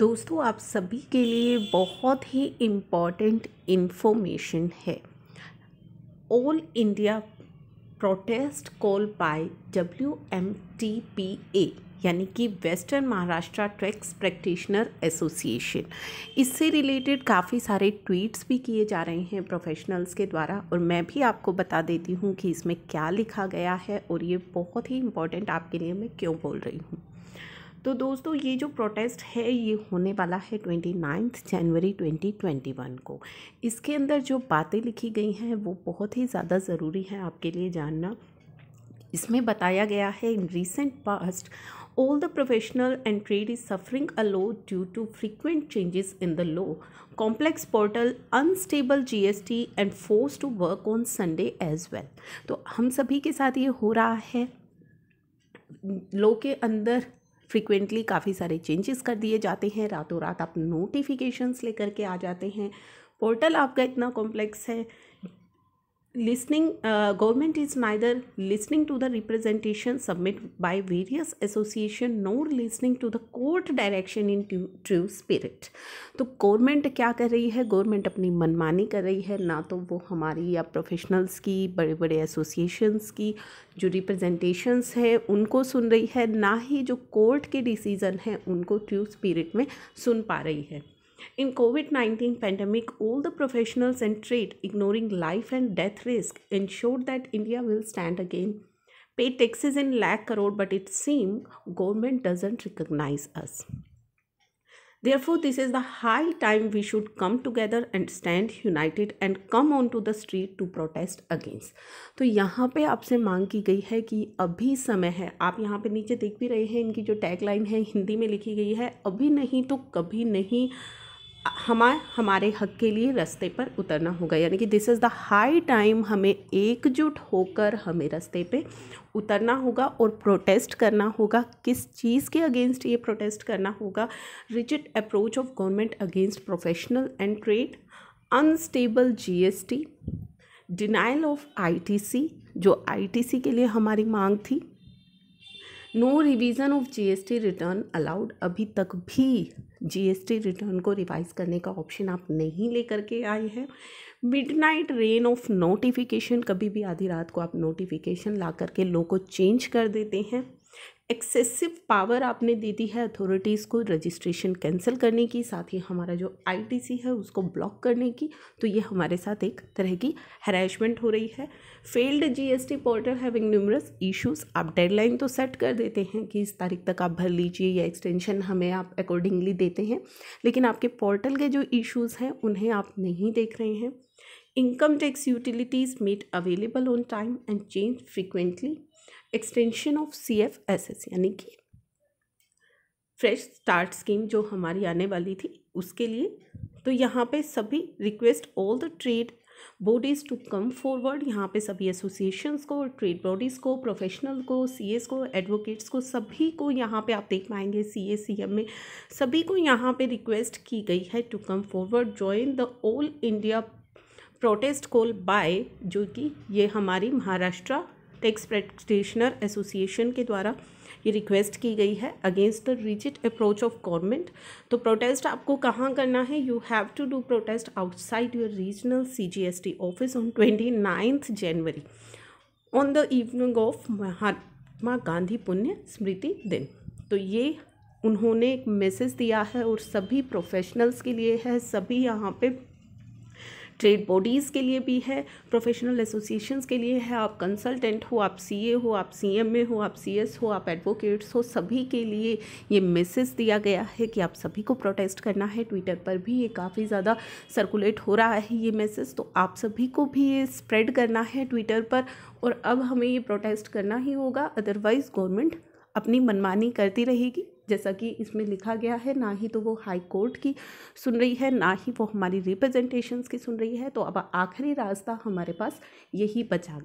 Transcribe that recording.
दोस्तों आप सभी के लिए बहुत ही इम्पॉर्टेंट इन्फॉर्मेशन है all India protest call by W M T P A यानी कि western Maharashtra tax practitioner association इससे रिलेटेड काफ़ी सारे ट्वीट्स भी किए जा रहे हैं प्रोफेशनल्स के द्वारा और मैं भी आपको बता देती हूँ कि इसमें क्या लिखा गया है और ये बहुत ही इम्पॉर्टेंट आपके लिए मैं क्यों बोल रही हूँ तो दोस्तों ये जो प्रोटेस्ट है ये होने वाला है twenty ninth January twenty twenty one को इसके अंदर जो बातें लिखी गई हैं वो बहुत ही ज़्यादा ज़रूरी है आपके लिए जानना इसमें बताया गया है in recent past all the professional and trade is suffering a lot due to frequent changes in the law complex portal unstable G S T and force to work on Sunday as well तो हम सभी के साथ ये हो रहा है लो के अंदर फ्रिक्वेंटली काफ़ी सारे चेंजेस कर दिए जाते हैं रातों रात आप नोटिफिकेशंस लेकर के आ जाते हैं पोर्टल आपका इतना कॉम्प्लेक्स है listening uh, government is neither listening to the representation submit by various association nor listening to the court direction in true, true spirit तो गवर्नमेंट क्या कर रही है गवर्नमेंट अपनी मनमानी कर रही है ना तो वो हमारी या प्रोफेशनल्स की बड़े बड़े एसोसिएशंस की जो रिप्रेजेंटेशंस है उनको सुन रही है ना ही जो कोर्ट के डिसीज़न है उनको ट्रू स्पिरिट में सुन पा रही है In COVID 19 pandemic, all the professionals and trade ignoring life and death risk ensured that India will stand again. Pay taxes in lakh crore, but it seems government doesn't recognize us. Therefore, this is the high time we should come together and stand united and come on to the street to protest against. तो यहाँ पे आपसे मांग की गई है कि अभी समय है आप यहाँ पे नीचे देख भी रहे हैं इनकी जो टैगलाइन है हिंदी में लिखी गई है अभी नहीं तो कभी नहीं हमें हमारे हक के लिए रास्ते पर उतरना होगा यानी कि this is the high time हमें एकजुट होकर हमें रास्ते पे उतरना होगा और प्रोटेस्ट करना होगा किस चीज़ के अगेंस्ट ये प्रोटेस्ट करना होगा rigid approach of government against professional and trade unstable GST denial of ITC जो आईटीसी के लिए हमारी मांग थी no revision of GST return allowed अभी तक भी जीएसटी रिटर्न को रिवाइज करने का ऑप्शन आप नहीं लेकर के आए हैं मिडनाइट रेन ऑफ नोटिफिकेशन कभी भी आधी रात को आप नोटिफिकेशन ला करके लो को चेंज कर देते हैं एक्सेसिव पावर आपने दे दी है अथॉरिटीज़ को रजिस्ट्रेशन कैंसिल करने की साथ ही हमारा जो आईटीसी है उसको ब्लॉक करने की तो ये हमारे साथ एक तरह की हरेशमेंट हो रही है failed GST portal having numerous issues आप डेडलाइन तो सेट कर देते हैं कि इस तारीख तक आप भर लीजिए या एक्सटेंशन हमें आप अकॉर्डिंगली देते हैं लेकिन आपके पोर्टल के जो इशूज़ हैं उन्हें आप नहीं देख रहे हैं income tax utilities made available on time and change frequently extension of C F S S यानी कि फ्रेश स्टार्ट स्कीम जो हमारी आने वाली थी उसके लिए तो यहाँ पे सभी request all the trade bodies to come forward यहाँ पे सभी एसोसिएशंस को ट्रेड बॉडीज़ को प्रोफेशनल को सीएस को एडवोकेट्स को सभी को यहाँ पे आप देख पाएंगे सीए सीएम में सभी को यहाँ पे रिक्वेस्ट की गई है to come forward join the all India protest call by जो कि ये हमारी महाराष्ट्र टेक्स प्रैक्टिशनर एसोसिएशन के द्वारा ये रिक्वेस्ट की गई है against the rigid approach of government तो प्रोटेस्ट आपको कहाँ करना है you have to do protest outside your regional C G S T office on twenty ninth January on the evening of Mahatma Gandhi पुण्य स्मृति दिन तो ये उन्होंने एक मैसेज दिया है और सभी प्रोफेशनल्स के लिए है सभी यहाँ पे ट्रेड बॉडीज़ के लिए भी है प्रोफेशनल एसोसिएशंस के लिए है आप कंसल्टेंट हो आप सीए हो आप सीएमए हो आप सीएस हो आप एडवोकेट्स हो सभी के लिए ये मैसेज दिया गया है कि आप सभी को प्रोटेस्ट करना है ट्विटर पर भी ये काफ़ी ज़्यादा सर्कुलेट हो रहा है ये मैसेज तो आप सभी को भी ये स्प्रेड करना है ट्विटर पर और अब हमें ये प्रोटेस्ट करना ही होगा अदरवाइज़ गवर्नमेंट अपनी मनमानी करती रहेगी जैसा कि इसमें लिखा गया है ना ही तो वो हाई कोर्ट की सुन रही है ना ही वो हमारी रिप्रेजेंटेशंस की सुन रही है तो अब आखिरी रास्ता हमारे पास यही बचा